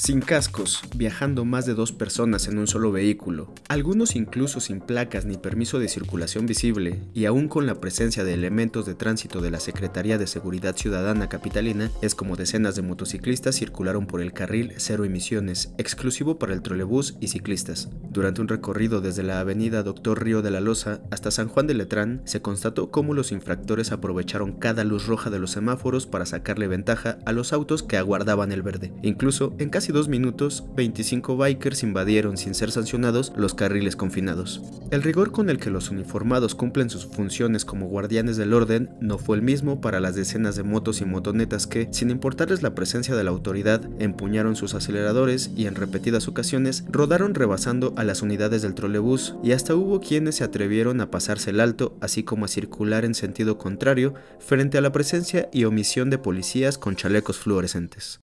Sin cascos, viajando más de dos personas en un solo vehículo, algunos incluso sin placas ni permiso de circulación visible, y aún con la presencia de elementos de tránsito de la Secretaría de Seguridad Ciudadana Capitalina, es como decenas de motociclistas circularon por el carril cero emisiones, exclusivo para el trolebús y ciclistas. Durante un recorrido desde la avenida Doctor Río de la Loza hasta San Juan de Letrán, se constató cómo los infractores aprovecharon cada luz roja de los semáforos para sacarle ventaja a los autos que aguardaban el verde. Incluso en casi dos minutos, 25 bikers invadieron sin ser sancionados los carriles confinados. El rigor con el que los uniformados cumplen sus funciones como guardianes del orden no fue el mismo para las decenas de motos y motonetas que, sin importarles la presencia de la autoridad, empuñaron sus aceleradores y en repetidas ocasiones rodaron rebasando a las unidades del trolebús y hasta hubo quienes se atrevieron a pasarse el alto así como a circular en sentido contrario frente a la presencia y omisión de policías con chalecos fluorescentes.